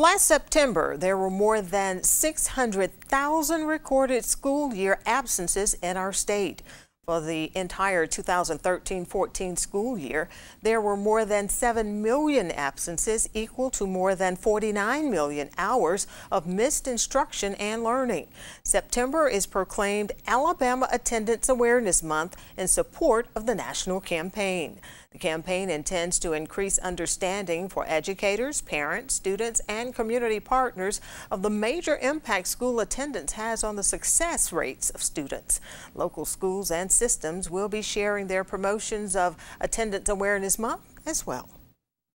Last September, there were more than 600,000 recorded school year absences in our state. For the entire 2013-14 school year, there were more than 7 million absences equal to more than 49 million hours of missed instruction and learning. September is proclaimed Alabama Attendance Awareness Month in support of the national campaign. The campaign intends to increase understanding for educators, parents, students, and community partners of the major impact school attendance has on the success rates of students. Local schools and systems will be sharing their promotions of Attendance Awareness Month as well.